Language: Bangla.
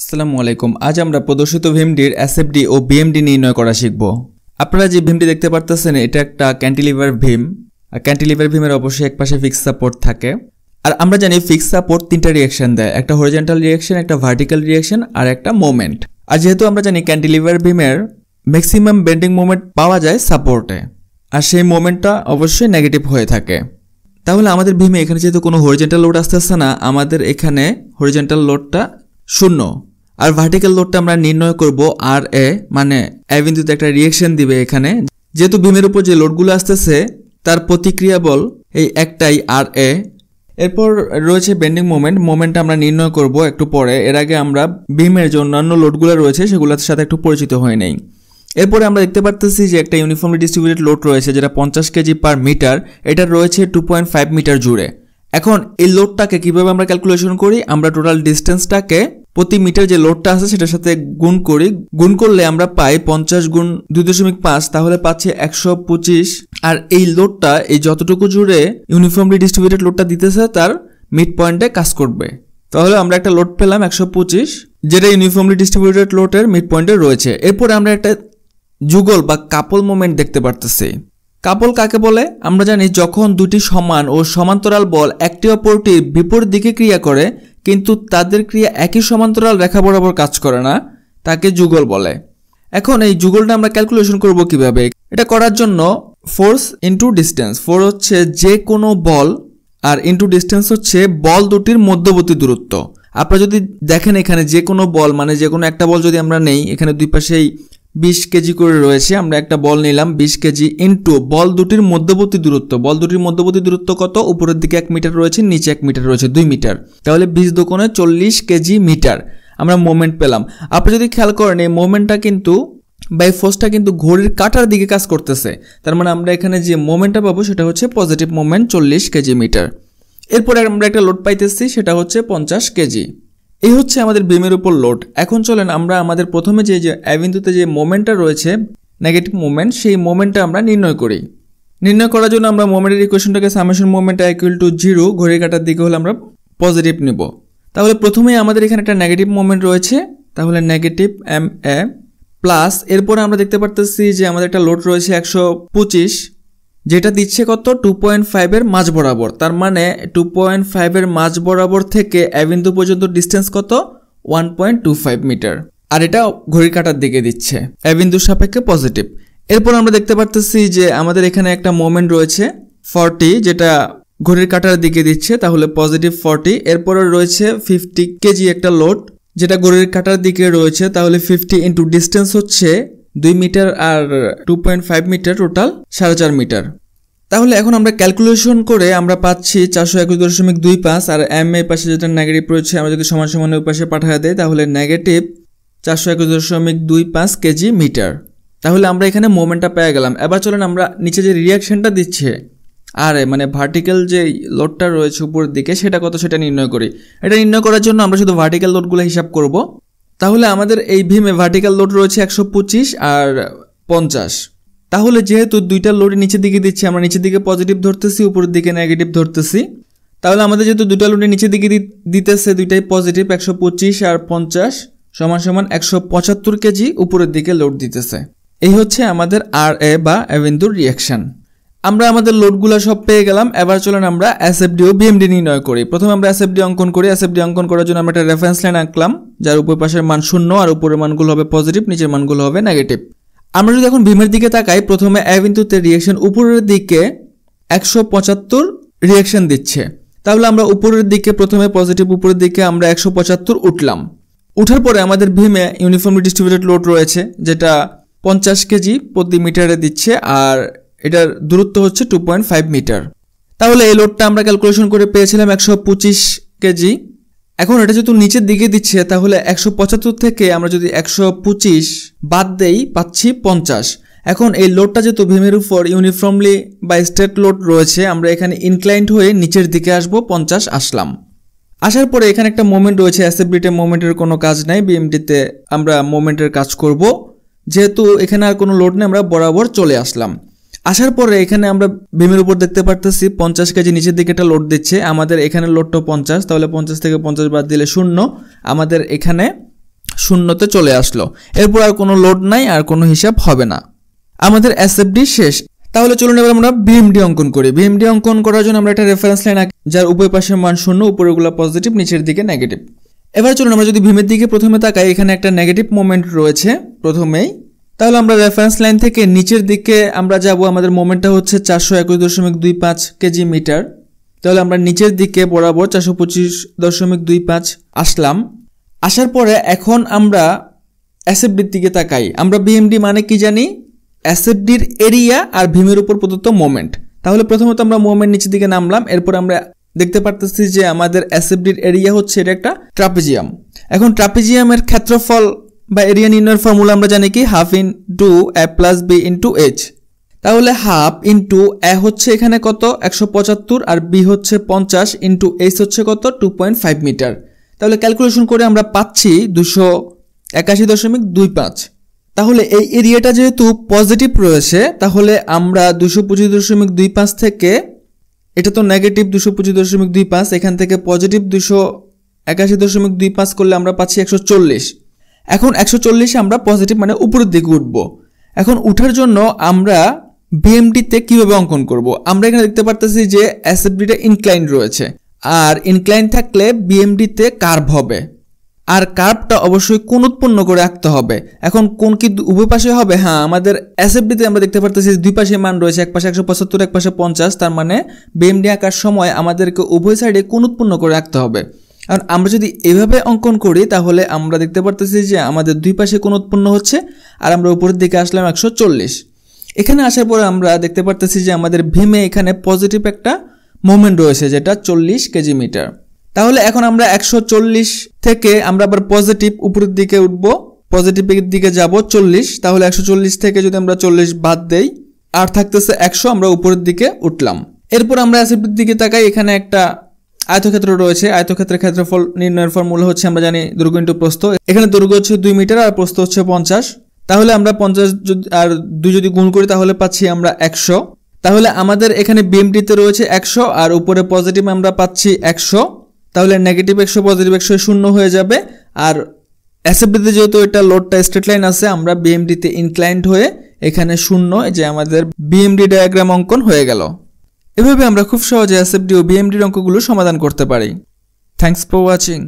আসসালামু আলাইকুম আজ আমরা প্রদর্শিত ভিমডির এসএফডি ও বিএমডি নির্ণয় করা শিখব আপনারা যে ভিমটি দেখতে পারতেছেন এটা একটা ক্যান্টিলিভার ভিম আর ক্যান্টিলিভার ভিমের অবশ্যই একপাশে ফিক্স সাপোর্ট থাকে আর আমরা জানি ফিক্স সাপোর্ট তিনটা রিয়াকশন দেয় একটা হরিজেন্টাল রিয়াকশন একটা ভার্টিক্যাল রিয়াকশন আর একটা মোমেন্ট আর যেহেতু আমরা জানি ক্যান্টিলিভার ভিমের ম্যাক্সিমাম বেন্ডিং মোমেন্ট পাওয়া যায় সাপোর্টে আর সেই মোমেন্টটা অবশ্যই নেগেটিভ হয়ে থাকে তাহলে আমাদের ভিমে এখানে যেহেতু কোনো হরিজেন্টাল লোড আসতেছে না আমাদের এখানে হরিজেন্টাল লোডটা শূন্য আর ভার্টিক্যাল লোডটা আমরা নির্ণয় করব আর এ মানে এ বিন্দুতে একটা রিয়েকশন দিবে এখানে যেহেতু ভীমের উপর যে লোডগুলো আসতেছে তার প্রতিক্রিয়া বল এই একটাই আর এ এরপর রয়েছে বেন্ডিং মোমেন্ট মোমেন্টটা আমরা নির্ণয় করব একটু পরে এর আগে আমরা ভীমের যে অন্যান্য লোডগুলো রয়েছে সেগুলোর সাথে একটু পরিচিত হয়ে নেই এরপরে আমরা দেখতে পারতেছি যে একটা ইউনিফর্মলি ডিস্ট্রিবিউটেড লোড রয়েছে যেটা পঞ্চাশ কেজি পার মিটার এটা রয়েছে টু পয়েন্ট ফাইভ মিটার জুড়ে এখন এই লোডটাকে কীভাবে আমরা ক্যালকুলেশন করি আমরা টোটাল ডিস্টেন্সটাকে প্রতি মিটার যে লোডটা আছে সেটার সাথে গুণ করি গুণ করলে আমরা পাই পঞ্চাশ গুণ দুই দশমিক পাঁচ তাহলে পাচ্ছি একশো পঁচিশ আর এই লোডটা এই যতটুকু জুড়ে ইউনিফর্মলি ডিস্ট্রিবিউটেড লোডটা দিতেছে তার মিড পয়েন্টে কাজ করবে তাহলে আমরা একটা লোড পেলাম একশো পঁচিশ যেটা ইউনিফর্মলি ডিস্ট্রিবিউটেড লোডের মিড পয়েন্টে রয়েছে এরপরে আমরা একটা যুগল বা কাপল মোমেন্ট দেখতে পারতেছি কাপল কাকে বলে আমরা জানি যখন দুটি সমান ও সমান্তরাল বল একটি অপরটির বিপরীত দিকে ক্রিয়া করে কিন্তু তাদের ক্রিয়া একই সমান্তরাল রেখা বরাবর কাজ করে না তাকে যুগল বলে এখন এই যুগলটা আমরা ক্যালকুলেশন করব কিভাবে এটা করার জন্য ফোর্স ইন্টু ডিস্টেন্স ফোর হচ্ছে যে কোনো বল আর ইন্টু ডিস্টেন্স হচ্ছে বল দুটির মধ্যবর্তী দূরত্ব আপনারা যদি দেখেন এখানে যে কোনো বল মানে যে কোনো একটা বল যদি আমরা নেই এখানে দুই পাশেই বিশ কেজি করে রয়েছে আমরা একটা বল নিলাম বিশ কেজি ইন্টু বল দুটির মধ্যবর্তী দূরত্ব বল দুটির মধ্যবর্তী দূরত্ব কত উপরের দিকে এক মিটার রয়েছে নিচে এক মিটার রয়েছে দুই মিটার তাহলে বিশ দোকানে চল্লিশ কেজি মিটার আমরা মোমেন্ট পেলাম আপনি যদি খেয়াল করেন এই মোমেন্টটা কিন্তু বাই ফোর্সটা কিন্তু ঘড়ির কাটার দিকে কাজ করতেছে তার মানে আমরা এখানে যে মোমেন্টটা পাবো সেটা হচ্ছে পজিটিভ মোমেন্ট চল্লিশ কেজি মিটার এরপরে আমরা একটা লোড পাইতেছি সেটা হচ্ছে পঞ্চাশ কেজি এই হচ্ছে আমাদের বিমের উপর লোড এখন চলেন আমরা আমাদের প্রথমে যে যে অ্যাবিন্দুতে যে মোমেন্টটা রয়েছে নেগেটিভ মুভমেন্ট সেই মোমেন্টটা আমরা নির্ণয় করি নির্ণয় করার জন্য আমরা মোমেন্টের ইকুয়েশনটাকে summation moment equal to zero ঘড়ি কাটার দিকে হলে আমরা পজিটিভ নিব তাহলে প্রথমেই আমাদের এখানে একটা নেগেটিভ মুভমেন্ট রয়েছে তাহলে নেগেটিভ এম এ প্লাস এরপরে আমরা দেখতে পারতেছি যে আমাদের একটা লোড রয়েছে একশো পঁচিশ যেটা দিচ্ছে কত টু পয়েন্ট ফাইভের মাঝ বরাবর তার মানে টু পয়েন্ট ফাইভের মাঝ বরাবর থেকে অ্যাবিন্দু পর্যন্ত ডিস্টেন্স কত one point two five metre আর এটা ঘড়ির কাটার দিকে দিচ্ছে অ্যাবিন্দুর সাপেক্ষে পজিটিভ এরপর আমরা দেখতে পারতেছি যে আমাদের এখানে একটা মোমেন্ট রয়েছে ফর্টি যেটা ঘড়ির কাটার দিকে দিচ্ছে তাহলে পজিটিভ ফর্টি এরপরে রয়েছে ফিফটি কেজি একটা লোড যেটা ঘড়ির কাটার দিকে রয়েছে তাহলে ফিফটি ইন্টু ডিস্টেন্স হচ্ছে দুই মিটার আর two point five metre total সাড়ে চার মিটার তাহলে এখন আমরা ক্যালকুলেশন করে আমরা পাচ্ছি চারশো একুশ দশমিক দুই পাঁচ আর এম এ পাশে যেটা নেগেটিভ রয়েছে আমরা যদি সমান সমান পাশে পাঠিয়ে দেয় তাহলে নেগেটিভ চারশো একুশ দশমিক দুই পাঁচ কেজি মিটার তাহলে আমরা এখানে মোমেন্টটা পেয়ে গেলাম এবার চলেন আমরা নিচে যে রিয়াকশনটা দিচ্ছে আরে মানে ভার্টিক্যাল যে লোডটা রয়েছে উপরের দিকে সেটা কত সেটা নির্ণয় করি এটা নির্ণয় করার জন্য আমরা শুধু ভার্টিক্যাল লোডগুলো হিসাব করবো তাহলে আমাদের এই ভিমে ভার্টিক্যাল লোড রয়েছে একশো পঁচিশ আর পঞ্চাশ তাহলে যেহেতু দুইটা লোড নিচের দিকে দিচ্ছি আমরা নিচের দিকে পজিটিভ ধরতেছি উপরের দিকে নেগেটিভ ধরতেছি তাহলে আমাদের যেহেতু দুটা লোডে নিচের দিকে দিতেছে দুইটাই পজিটিভ একশো পঁচিশ আর পঞ্চাশ সমান সমান একশো পঁচাত্তর কেজি উপরের দিকে লোড দিতেছে এই হচ্ছে আমাদের আর এ বা অ্যাভেন্দুর রিয়াকশান আমরা আমাদের লোডগুলো সব পেয়ে গেলাম এবার চলেন আমরা এসএফডি ও বিএমডি নির্ণয় করি প্রথমে আমরা এসএফডি অঙ্কন করি এসএফডি অঙ্কন করার জন্য আমরা একটা রেফারেন্স লাইন আঁকলাম যার উপর পাশের মান শূন্য আর উপরের মানগুলো হবে পজিটিভ নিচের মানগুলো হবে নেগেটিভ আমরা যদি এখন ভীমের দিকে তাকাই প্রথমে অ্যাভিন্দুতে রিয়েকশন উপরের দিকে একশো পঁচাত্তর রিয়েকশন দিচ্ছে তাহলে আমরা উপরের দিকে প্রথমে পজিটিভ উপরের দিকে আমরা একশো পঁচাত্তর উঠলাম উঠার পরে আমাদের ভীমে ইউনিফর্মলি ডিস্ট্রিবিউটেড লোড রয়েছে যেটা পঞ্চাশ কেজি প্রতি মিটারে দিচ্ছে আর এটার দূরত্ব হচ্ছে টু পয়েন্ট ফাইভ মিটার তাহলে এই লোডটা আমরা ক্যালকুলেশন করে পেয়েছিলাম একশো পঁচিশ কেজি এখন এটা যেহেতু নিচের দিকে দিচ্ছে তাহলে একশো পঁচাত্তর থেকে আমরা যদি একশো পঁচিশ বাদ দেই পাচ্ছি পঞ্চাশ এখন এই লোডটা যেহেতু ভীমের উপর ইউনিফর্মলি বা স্টেট লোড রয়েছে আমরা এখানে ইনক্লাইন্ড হয়ে নিচের দিকে আসব পঞ্চাশ আসলাম আসার পরে এখানে একটা মোমেন্ট রয়েছে অ্যাসেবিলিটি মোমেন্টের কোনো কাজ নাই বিএমটিতে আমরা মোমেন্টের কাজ করব যেহেতু এখানে আর কোনো লোড নেই আমরা বরাবর চলে আসলাম আসার পরে এখানে আমরা বিমের উপর দেখতে পারতেছি পঞ্চাশ কেজি নিচের দিকে একটা লোড দিচ্ছে আমাদের এখানে লোডটা পঞ্চাশ তাহলে পঞ্চাশ থেকে পঞ্চাশ বাদ দিলে শূন্য আমাদের এখানে শূন্যতে চলে আসলো এরপর আর কোনো লোড নাই আর কোনো হিসাব হবে না আমাদের এসএফডি শেষ তাহলে চলুন এবার আমরা ভিএমডি অঙ্কন করি ভিএমডি অঙ্কন করার জন্য আমরা একটা রেফারেন্স লাইন যার উপরে পাশের মান শূন্য উপরেগুলো পজিটিভ নিচের দিকে নেগেটিভ এবার চলুন আমরা যদি ভীমের দিকে প্রথমে তাকাই এখানে একটা নেগেটিভ মোমেন্ট রয়েছে প্রথমেই তাহলে আমরা রেফারেন্স লাইন থেকে নিচের দিকে আমরা যাব আমাদের মোমেন্টটা হচ্ছে চারশো একুশ দশমিক দুই পাঁচ কেজি মিটার তাহলে আমরা নিচের দিকে বরাবর চারশো পঁচিশ দশমিক দুই পাঁচ আসলাম আসার পরে এখন আমরা অ্যাসেপডির দিকে তাকাই আমরা বিএমডি মানে কি জানি অ্যাসেপডির এরিয়া আর ভিমের উপর প্রদত্ত মোমেন্ট তাহলে প্রথমত আমরা মোমেন্ট নিচের দিকে নামলাম এরপর আমরা দেখতে পারতেছি যে আমাদের অ্যাসেপডির এরিয়া হচ্ছে এটা একটা ট্রাপেজিয়াম এখন ট্রাপেজিয়ামের ক্ষেত্রফল বা এরিয়া নির্ণয়ের ফর্মুলা আমরা জানি কি half into A plus B into H তাহলে হাফ ইন্টু এ হচ্ছে এখানে কত একশো পঁচাত্তর আর বি হচ্ছে পঞ্চাশ ইন্টু এইচ হচ্ছে কত টু পয়েন্ট ফাইভ মিটার তাহলে ক্যালকুলেশন করে আমরা পাচ্ছি দুশো একাশি দশমিক দুই পাঁচ তাহলে এই এরিয়াটা যেহেতু পজিটিভ রয়েছে তাহলে আমরা দুশো পঁচিশ দশমিক দুই পাঁচ থেকে এটা তো নেগেটিভ দুশো পঁচিশ দশমিক দুই পাঁচ এখান থেকে পজিটিভ দুশো একাশি দশমিক দুই পাঁচ করলে আমরা পাচ্ছি একশো চল্লিশ এখন একশো চল্লিশে আমরা পজিটিভ মানে উপরের দিকে উঠব এখন উঠার জন্য আমরা ভিএমটিতে কীভাবে অঙ্কন করব। আমরা এখানে দেখতে পারতেছি যে অ্যাসেপ্টিটা ইনক্লাইন রয়েছে আর ইনক্লাইন থাকলে বিএমডিতে কার্ভ হবে আর কার্ভটা অবশ্যই কোন উৎপন্ন করে আঁকতে হবে এখন কোন কি উভয় পাশে হবে হ্যাঁ আমাদের অ্যাসেপ্টিতে আমরা দেখতে পারতেছি দুই পাশে মান রয়েছে এক পাশে একশো পঁচাত্তর এক পাশে পঞ্চাশ তার মানে বিএমডি আঁকার সময় আমাদেরকে উভয় সাইডে কোন উৎপন্ন করে রাখতে হবে আর আমরা যদি এভাবে অঙ্কন করি তাহলে আমরা দেখতে পারতেছি যে আমাদের দুই পাশে কোন উৎপন্ন হচ্ছে আর আমরা উপরের দিকে আসলাম একশো এখানে আসার পরে আমরা দেখতে পারতেছি যে আমাদের ভীমে এখানে পজিটিভ একটা মুভমেন্ট রয়েছে যেটা চল্লিশ কেজি মিটার তাহলে এখন আমরা একশো থেকে আমরা আবার পজিটিভ উপরের দিকে উঠব পজিটিভের দিকে যাব চল্লিশ তাহলে একশো থেকে যদি আমরা চল্লিশ বাদ দেই আর থাকতেছে একশো আমরা উপরের দিকে উঠলাম এরপর আমরা অ্যাসিডের দিকে তাকাই এখানে একটা আয়তক্ষেত্র রয়েছে আয়তক্ষেত্রের ক্ষেত্রফল নির্ণয়ের ফর্মুলা হচ্ছে আমরা জানি দুর্গ ইন্টু প্রস্ত এখানে দুর্গ হচ্ছে দুই মিটার আর প্রস্ত হচ্ছে পঞ্চাশ তাহলে আমরা পঞ্চাশ আর দুই যদি গুণ করি তাহলে পাচ্ছি আমরা একশো তাহলে আমাদের এখানে বিএমটিতে রয়েছে একশো আর উপরে পজিটিভ আমরা পাচ্ছি একশো তাহলে নেগেটিভ একশো পজিটিভ একশো শূন্য হয়ে যাবে আর অ্যাসেম্বলিতে যেহেতু এটা লোডটা স্ট্রেট লাইন আছে আমরা বিএমডিতে ইনক্লাইন্ড হয়ে এখানে শূন্য যে আমাদের বিএমডি ডায়াগ্রাম অঙ্কন হয়ে গেল এভাবে আমরা খুব সহজে অ্যাসেপ্টি ও বিএমডির অঙ্কগুলো সমাধান করতে পারি থ্যাংকস ফর ওয়াচিং